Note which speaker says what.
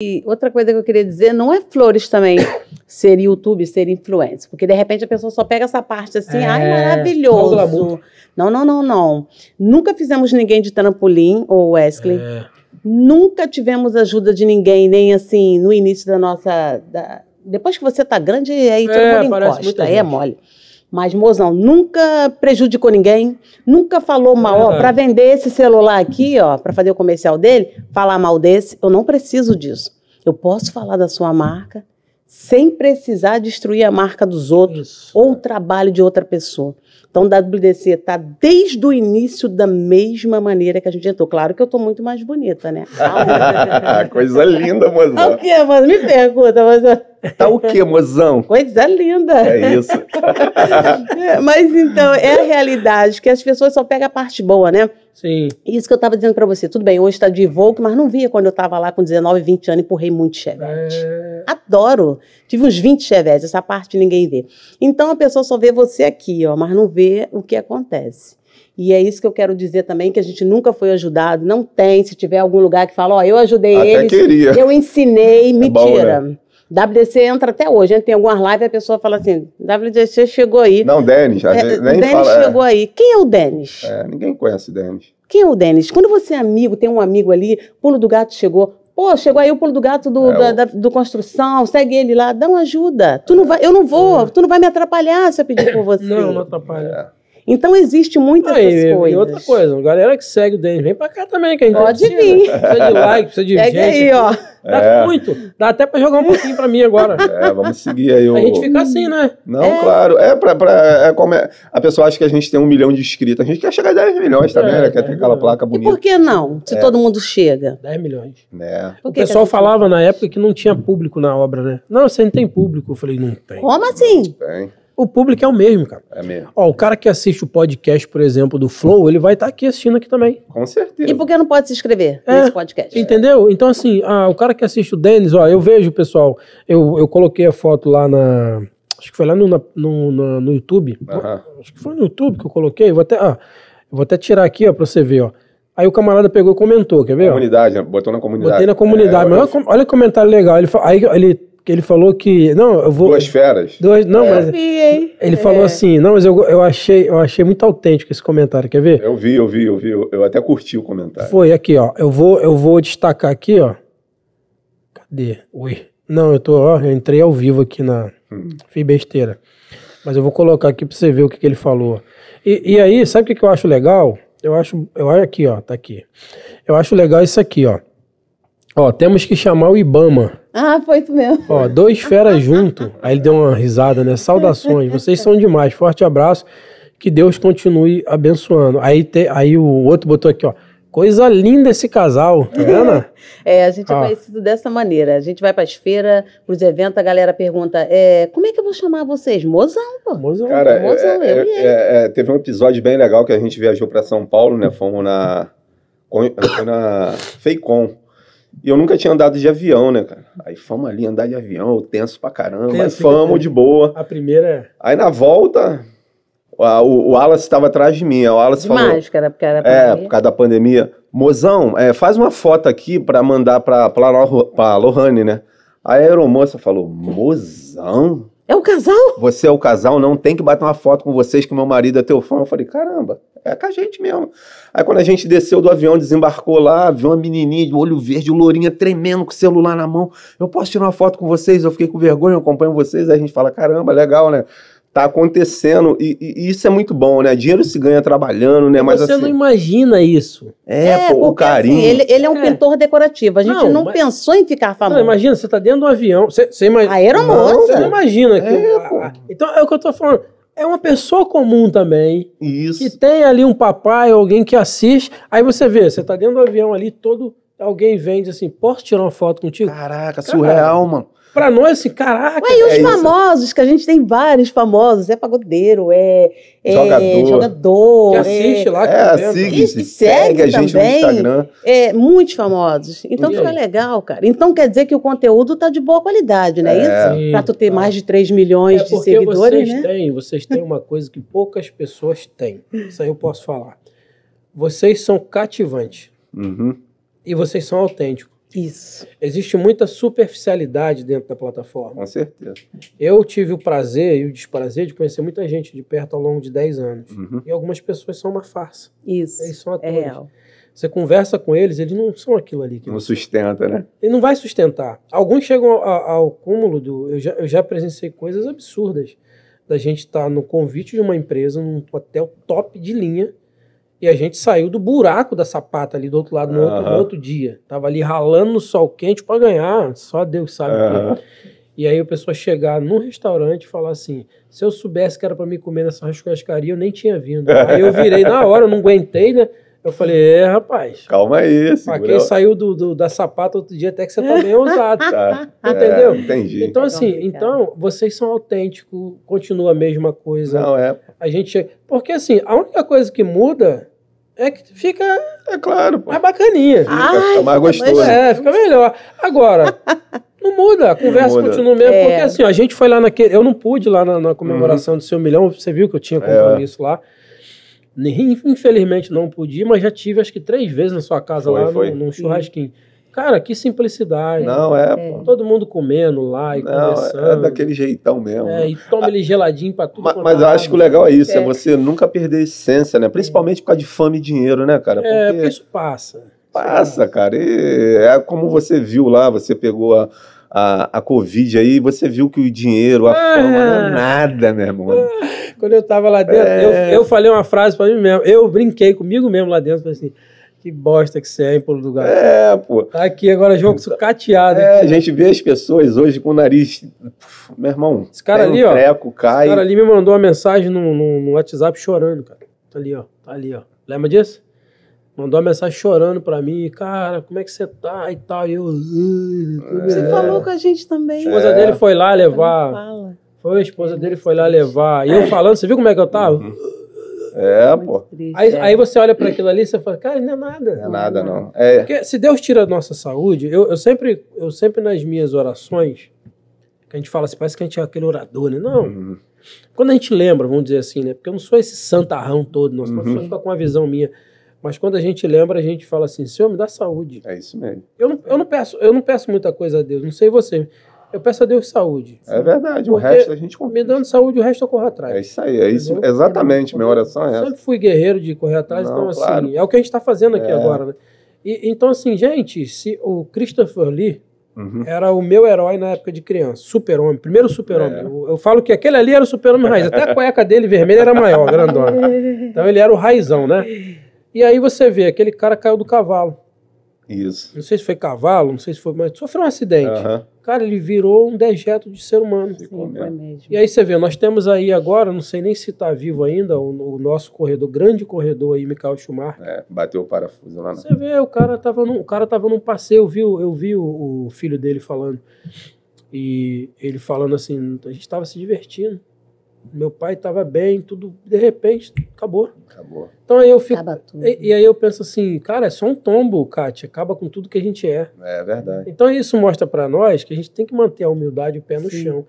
Speaker 1: E outra coisa que eu queria dizer, não é flores também ser YouTube, ser influencer, porque de repente a pessoa só pega essa parte assim, é, ai, maravilhoso. Não, não, não, não. Nunca fizemos ninguém de trampolim ou Wesley. É. Nunca tivemos ajuda de ninguém, nem assim, no início da nossa. Da... Depois que você tá grande, aí é, mundo encosta, é gente. mole. Mas, mozão, nunca prejudicou ninguém, nunca falou mal, é para vender esse celular aqui, ó, para fazer o comercial dele, falar mal desse, eu não preciso disso. Eu posso falar da sua marca sem precisar destruir a marca dos outros Isso. ou o trabalho de outra pessoa. Então, o WDC está desde o início da mesma maneira que a gente entrou. Claro que eu estou muito mais bonita, né?
Speaker 2: Coisa linda, mozão. O
Speaker 1: que, mano? Me pergunta, mozão. Tá o quê,
Speaker 2: mozão?
Speaker 1: Coisa linda. É isso. É, mas então, é a realidade, que as pessoas só pegam a parte boa, né? Sim. Isso que eu estava dizendo para você. Tudo bem, hoje está de Vogue, mas não via quando eu estava lá com 19, 20 anos e empurrei muito Chevette. É... Adoro. Tive uns 20 Chevette, essa parte ninguém vê. Então a pessoa só vê você aqui, ó, mas não vê o que acontece. E é isso que eu quero dizer também, que a gente nunca foi ajudado, não tem, se tiver algum lugar que fala, ó, eu ajudei Até eles, queria. eu ensinei, é mentira. Bom, né? WDC entra até hoje. Tem algumas lives a pessoa fala assim: WDC chegou aí. Não, Denis. É, nem Denis fala, é. chegou é. aí. Quem é o Denis?
Speaker 2: É, ninguém conhece o Denis.
Speaker 1: Quem é o Denis? Quando você é amigo, tem um amigo ali, pulo do gato chegou. Pô, chegou aí o pulo do gato do, é, da, da, do construção, segue ele lá, dá uma ajuda. Tu não vai, eu não vou, hum. tu não vai me atrapalhar se eu pedir por você. Não, não atrapalha. É. Então existe muitas ah, e, coisas. E outra coisa,
Speaker 3: galera que segue o Denis, vem pra cá
Speaker 1: também, que a gente Pode vir. Precisa
Speaker 3: de like, precisa de Pega gente. aí, ó. Dá é. muito. Dá até para jogar um pouquinho para mim agora. É, vamos
Speaker 2: seguir aí. O... A gente fica assim, né? Não, é. claro. É pra, pra, é como é... A pessoa acha que a gente tem um milhão de inscritos. A gente quer chegar a 10 milhões também, tá né? Quer ter aquela placa bonita. E por
Speaker 1: que não? Se é. todo mundo chega. 10 milhões. Né. É. O pessoal falava na
Speaker 3: época que não tinha público na obra, né? Não, você não tem público. Eu falei, não tem.
Speaker 1: Como assim? Não tem
Speaker 3: o público é o mesmo, cara. É mesmo. Ó, o cara que assiste o podcast, por exemplo, do Flow, ele vai estar tá aqui assistindo
Speaker 1: aqui também. Com certeza. E por que não pode se inscrever é, nesse podcast?
Speaker 3: Entendeu? Então, assim, ah, o cara que assiste o Denis, ó, eu vejo, pessoal, eu, eu coloquei a foto lá na. Acho que foi lá no, na, no, no, no, YouTube. Uhum. Acho que foi no YouTube que eu coloquei. vou até, ah, vou até tirar aqui, ó, pra você ver, ó. Aí o camarada pegou e comentou, quer ver?
Speaker 2: Comunidade, ó? Né? botou na comunidade. Botei na comunidade. É, mas
Speaker 3: eu... olha, olha comentário legal. Ele, aí ele que ele falou que. Não, eu vou. Duas feras. Dois, não, é. mas. Ele falou é. assim, não, mas eu, eu, achei, eu achei muito autêntico esse comentário, quer ver?
Speaker 2: Eu vi, eu vi, eu vi. Eu até curti o comentário.
Speaker 3: Foi, aqui, ó. Eu vou, eu vou destacar aqui, ó. Cadê? Ui. Não, eu tô, ó, eu entrei ao vivo aqui na. Hum. Fiz besteira. Mas eu vou colocar aqui pra você ver o que, que ele falou. E, e aí, sabe o que, que eu acho legal? Eu acho. Eu acho aqui, ó, tá aqui. Eu acho legal isso aqui, ó. Ó, temos que chamar o Ibama.
Speaker 1: Ah, foi tu mesmo.
Speaker 3: Ó, dois feras junto. Aí ele deu uma risada, né? Saudações, vocês são demais. Forte abraço. Que Deus continue abençoando. Aí, te, aí o outro botou aqui, ó. Coisa linda esse casal, tá vendo?
Speaker 1: é, a gente é conhecido dessa maneira. A gente vai para as feiras, para os eventos, a galera pergunta: é, como é que eu vou chamar vocês? Mozão, pô. Mozão, Cara, é, Mozão, é,
Speaker 2: é, é, teve um episódio bem legal que a gente viajou para São Paulo, né? Fomos na. Foi na Feicom. E eu nunca tinha andado de avião, né, cara? Aí fomos ali andar de avião, tenso pra caramba. Tenso, aí fomos de boa.
Speaker 3: A primeira. É
Speaker 2: aí na volta, a, o, o Alas estava atrás de mim. O Alas falou. falou.
Speaker 1: Máscara, porque era pandemia. É, por causa
Speaker 2: da pandemia. Mozão, é, faz uma foto aqui pra mandar pra, pra, pra Lohane, né? Aí a aeromoça falou: Mozão? É o casal? Você é o casal, não tem que bater uma foto com vocês que meu marido é teu fã. Eu falei: caramba. É com a gente mesmo. Aí quando a gente desceu do avião, desembarcou lá, viu uma menininha de olho verde, lourinha tremendo com o celular na mão. Eu posso tirar uma foto com vocês? Eu fiquei com vergonha, eu acompanho vocês. Aí a gente fala: caramba, legal, né? Tá acontecendo. E, e isso é muito bom, né? Dinheiro se ganha trabalhando, né? Mas você assim, não imagina isso. É, é pô, o assim, carinho. Assim, ele,
Speaker 1: ele, é um é. pintor decorativo. A gente não, não mas... pensou em ficar famoso. Não,
Speaker 3: imagina, você tá dentro do avião. Você, você imagina. Aeromoça. Não, você não imagina. É, que...
Speaker 1: Então é o que eu tô
Speaker 3: falando é uma pessoa comum também. Isso. Que tem ali um papai, alguém que assiste. Aí você vê, você tá dentro do avião ali todo alguém vem e diz assim: posso tirar uma foto contigo? Caraca,
Speaker 2: surreal, mano.
Speaker 1: Pra nós, assim, caraca. Ué, e os é famosos, isso. que a gente tem vários famosos, é pagodeiro, é, é jogador, jogador. Que é assiste é, lá. Que é, tá segue, segue, segue, a gente também, no Instagram. É, muitos famosos. Então fica legal, cara. Então quer dizer que o conteúdo tá de boa qualidade, não né? é, isso? Sim, pra tu ter tá. mais de 3 milhões é de seguidores, vocês né?
Speaker 3: Têm, vocês têm uma coisa que poucas pessoas têm. Isso aí eu posso falar. Vocês são cativantes. Uhum e vocês são autênticos. Isso. Existe muita superficialidade dentro da plataforma. Com certeza. Eu tive o prazer e o desprazer de conhecer muita gente de perto ao longo de 10 anos. Uhum. E algumas pessoas são uma farsa. Isso. Eles são é atores. É real. Você conversa com eles, eles não são aquilo ali. Que não
Speaker 2: sustenta, né?
Speaker 3: Ele não vai sustentar. Alguns chegam ao, ao cúmulo do. Eu já, eu já presenciei coisas absurdas. Da gente estar tá no convite de uma empresa, num hotel top de linha e a gente saiu do buraco da sapata ali do outro lado no, uhum. outro, no outro, dia. Tava ali ralando no sol quente para ganhar, só Deus sabe uhum. E aí a pessoa chegar num restaurante e falar assim: se eu soubesse que era para me comer nessa churrascaria, eu nem tinha vindo. aí eu virei na hora, não aguentei, né? Eu falei, é, rapaz.
Speaker 2: Calma aí. Pra quem saiu
Speaker 3: do, do, da sapata outro dia, até que você tá meio ousado. tá. É, Entendeu? É, entendi. Então, assim, tá então, vocês são autênticos, continua a mesma coisa. Não, é. A gente. Porque, assim, a única coisa que muda é que fica. É claro, pô. Mais é bacaninha. Fica, Ai, fica mais gostoso. É, fica melhor. Agora, não muda, a conversa muda. continua mesmo, é. porque assim, a gente foi lá naquele. Eu não pude lá na, na comemoração uhum. do seu milhão, você viu que eu tinha é. compromisso é. lá. Infelizmente não pude, mas já tive acho que três vezes na sua casa foi, lá foi. Num, num churrasquinho. Uhum. Cara, que simplicidade. Não, é, é. Pô. Todo mundo
Speaker 2: comendo lá e não, é conversando. É daquele jeitão mesmo. É, né? e
Speaker 3: toma ah, ele geladinho pra tudo.
Speaker 2: Mas, mas é eu acho que o legal é isso, é, é você nunca perder a essência, né? Principalmente por causa de fome e dinheiro, né, cara? Porque... É, porque isso passa. Passa, cara. E é como você viu lá, você pegou a a, a Covid aí, você viu que o dinheiro, a ah, fama, não é nada, meu irmão. Ah,
Speaker 3: quando eu tava lá dentro, é. eu, eu falei uma frase para mim mesmo, eu brinquei comigo mesmo lá dentro, falei assim, que bosta que você é, hein, Pulo do Gato?
Speaker 2: É, pô. Tá aqui agora, jogo sucateado. É, aqui. a gente vê as pessoas hoje com o nariz. Puf, meu irmão. Esse cara ali, um ó. cai. Esse cara ali me
Speaker 3: mandou uma mensagem no, no, no, WhatsApp chorando, cara. Tá ali, ó. Tá ali, ó. Lembra disso? Mandou uma mensagem chorando pra mim, cara, como é que você tá e tal. E eu. É. Você é. falou com
Speaker 1: a gente também. A esposa é. dele foi
Speaker 3: lá levar. Foi, a esposa dele foi lá levar. E eu falando, você viu como é que eu tava? Uhum. É, pô. aí, é. aí você olha para aquilo ali e você fala, cara, não é nada. Não é, é nada, não. É. Porque se Deus tira a nossa saúde, eu, eu, sempre, eu sempre nas minhas orações, que a gente fala assim, parece que a gente é aquele orador, né? Não. Uhum. Quando a gente lembra, vamos dizer assim, né? Porque eu não sou esse santarrão todo, não. Uhum. Só com uma visão minha. Mas quando a gente lembra, a gente fala assim, Senhor, me dá saúde. É isso mesmo. Eu não, eu não, peço, eu não peço muita coisa a Deus, não sei você eu peço a Deus saúde. É verdade, o resto a gente conquista. Me dando saúde, o resto eu corro atrás.
Speaker 2: É isso aí, é isso, entendeu? exatamente, minha oração é essa. Eu sempre
Speaker 3: fui guerreiro de correr atrás, Não, então assim, claro. assim, é o que a gente está fazendo aqui é. agora, né? E, então assim, gente, se o Christopher Lee uhum. era o meu herói na época de criança, super-homem, primeiro super-homem. É. Eu, eu, falo que aquele ali era o super-homem raiz, até a cueca dele vermelha era maior, grandona. Então ele era o raizão, né? E aí você vê, aquele cara caiu do cavalo. Isso. Não sei se foi cavalo, não sei se foi, mas sofreu um acidente. Uhum. Cara, ele virou um dejeto de ser humano. Ficou mesmo. E aí você vê, nós temos aí agora, não sei nem se está vivo ainda, o, o, nosso corredor, grande corredor aí, Michael Schumacher.
Speaker 2: É, bateu o parafuso lá na. Né? Você
Speaker 3: vê, o cara tava num, o cara tava num passeio, eu vi, eu vi o, o filho dele falando. E ele falando assim, a gente estava se divertindo. Meu pai estava bem, tudo, de repente, acabou. Acabou. Então aí eu fico. E, e, aí eu penso assim, cara, é só um tombo, Kátia, acaba com tudo que a gente é.
Speaker 2: É verdade.
Speaker 3: Então isso mostra para nós que a gente tem que manter a humildade, o pé no chão.